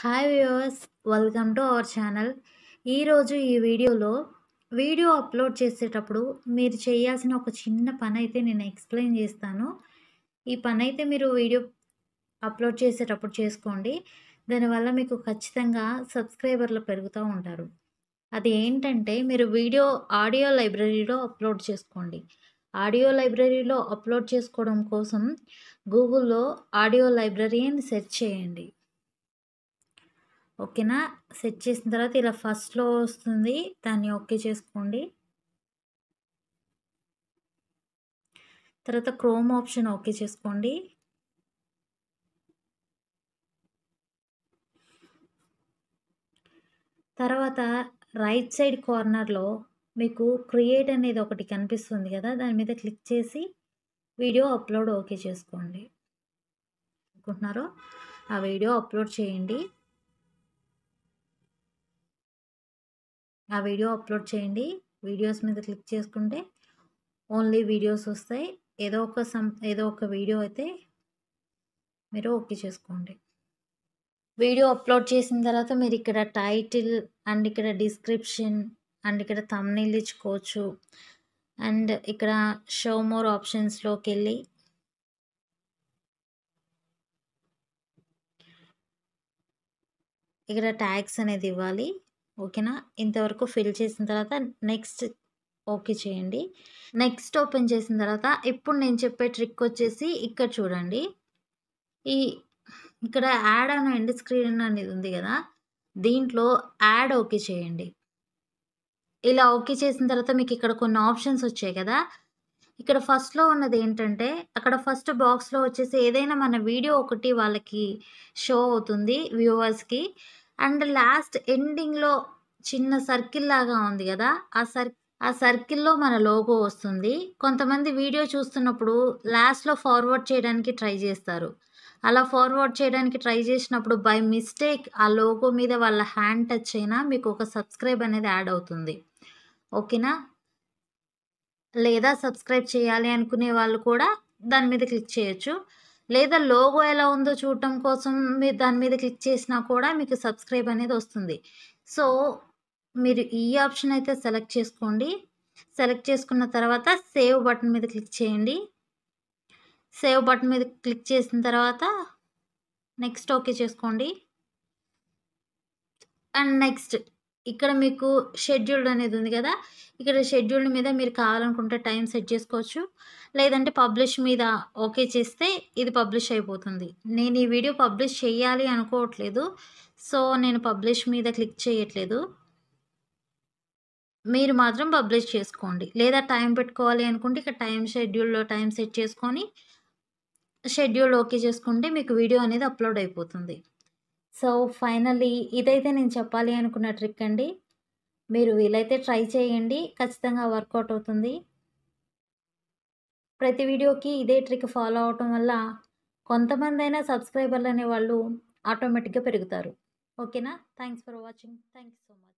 hi viewers welcome to our channel ఈరోజు ఈ వీడియోలో వీడియో అప్లోడ్ చేసేటప్పుడు మీరు చేయాల్సిన ఒక చిన్న పని అయితే నేను ఎక్స్ప్లెయిన్ చేస్తాను ఈ పని అయితే మీరు వీడియో అప్లోడ్ చేసేటప్పుడు చేసుకోండి దానివల్ల మీకు ఖచ్చితంగా సబ్స్క్రైబర్లు పెరుగుతూ ఉంటారు అది ఏంటంటే మీరు వీడియో ఆడియో లైబ్రరీలో అప్లోడ్ చేసుకోండి ఆడియో లైబ్రరీలో అప్లోడ్ చేసుకోవడం కోసం గూగుల్లో ఆడియో లైబ్రరీ అని సెర్చ్ చేయండి ఓకేనా సెట్ చేసిన తర్వాత ఇలా ఫస్ట్లో వస్తుంది దాన్ని ఓకే చేసుకోండి తర్వాత క్రోమ్ ఆప్షన్ ఓకే చేసుకోండి తర్వాత రైట్ సైడ్ కార్నర్లో మీకు క్రియేట్ అనేది ఒకటి కనిపిస్తుంది కదా దాని మీద క్లిక్ చేసి వీడియో అప్లోడ్ ఓకే చేసుకోండి అనుకుంటున్నారో ఆ వీడియో అప్లోడ్ చేయండి ఆ వీడియో అప్లోడ్ చేయండి వీడియోస్ మీద క్లిక్ చేసుకుంటే ఓన్లీ వీడియోస్ వస్తాయి ఏదో ఒక సం ఏదో ఒక వీడియో అయితే మీరు ఓకే చేసుకోండి వీడియో అప్లోడ్ చేసిన తర్వాత మీరు ఇక్కడ టైటిల్ అండ్ ఇక్కడ డిస్క్రిప్షన్ అండ్ ఇక్కడ తమ్నీల్ ఇచ్చుకోవచ్చు అండ్ ఇక్కడ షో మోర్ ఆప్షన్స్లోకి వెళ్ళి ఇక్కడ ట్యాగ్స్ అనేది ఇవ్వాలి ఓకేనా ఇంతవరకు ఫిల్ చేసిన తర్వాత నెక్స్ట్ ఓకే చేయండి నెక్స్ట్ ఓపెన్ చేసిన తర్వాత ఇప్పుడు నేను చెప్పే ట్రిక్ వచ్చేసి ఇక్కడ చూడండి ఈ ఇక్కడ యాడ్ అని ఎండ్ స్క్రీన్ అనేది ఉంది కదా దీంట్లో యాడ్ ఓకే చేయండి ఇలా ఓకే చేసిన తర్వాత మీకు ఇక్కడ కొన్ని ఆప్షన్స్ వచ్చాయి కదా ఇక్కడ ఫస్ట్లో ఉన్నది ఏంటంటే అక్కడ ఫస్ట్ బాక్స్లో వచ్చేసి ఏదైనా మన వీడియో ఒకటి వాళ్ళకి షో అవుతుంది వ్యూవర్స్కి అండ్ లాస్ట్ ఎండింగ్లో చిన్న సర్కిల్ లాగా ఉంది కదా ఆ సర్ ఆ సర్కిల్లో మన లోగో వస్తుంది కొంతమంది వీడియో చూస్తున్నప్పుడు లాస్ట్లో ఫార్వర్డ్ చేయడానికి ట్రై చేస్తారు అలా ఫార్వర్డ్ చేయడానికి ట్రై చేసినప్పుడు బై మిస్టేక్ ఆ లోగో మీద వాళ్ళ హ్యాండ్ టచ్ అయినా మీకు ఒక సబ్స్క్రైబ్ అనేది యాడ్ అవుతుంది ఓకేనా లేదా సబ్స్క్రైబ్ చేయాలి అనుకునే వాళ్ళు కూడా దాని మీద క్లిక్ చేయొచ్చు లేదా లోగో ఎలా ఉందో చూడటం కోసం మీరు దాని మీద క్లిక్ చేసినా కూడా మీకు సబ్స్క్రైబ్ అనేది వస్తుంది సో మీరు ఈ ఆప్షన్ అయితే సెలెక్ట్ చేసుకోండి సెలెక్ట్ చేసుకున్న తర్వాత సేవ్ బటన్ మీద క్లిక్ చేయండి సేవ్ బటన్ మీద క్లిక్ చేసిన తర్వాత నెక్స్ట్ ఓకే చేసుకోండి అండ్ నెక్స్ట్ ఇక్కడ మీకు షెడ్యూల్డ్ అనేది ఉంది కదా ఇక్కడ షెడ్యూల్డ్ మీద మీరు కావాలనుకుంటే టైం సెట్ చేసుకోవచ్చు లేదంటే పబ్లిష్ మీద ఓకే చేస్తే ఇది పబ్లిష్ అయిపోతుంది నేను ఈ వీడియో పబ్లిష్ చేయాలి అనుకోవట్లేదు సో నేను పబ్లిష్ మీద క్లిక్ చేయట్లేదు మీరు మాత్రం పబ్లిష్ చేసుకోండి లేదా టైం పెట్టుకోవాలి అనుకుంటే ఇక్కడ టైం షెడ్యూల్లో టైం సెట్ చేసుకొని షెడ్యూల్ ఓకే చేసుకుంటే మీకు వీడియో అనేది అప్లోడ్ అయిపోతుంది సో ఫైనల్లీ ఇదైతే నేను చెప్పాలి అనుకున్న ట్రిక్ అండి మీరు వీలైతే ట్రై చేయండి ఖచ్చితంగా వర్కౌట్ అవుతుంది ప్రతి వీడియోకి ఇదే ట్రిక్ ఫాలో అవటం వల్ల కొంతమంది అయినా సబ్స్క్రైబర్లు అనే వాళ్ళు ఆటోమేటిక్గా పెరుగుతారు ఓకేనా thanks for watching thank you so much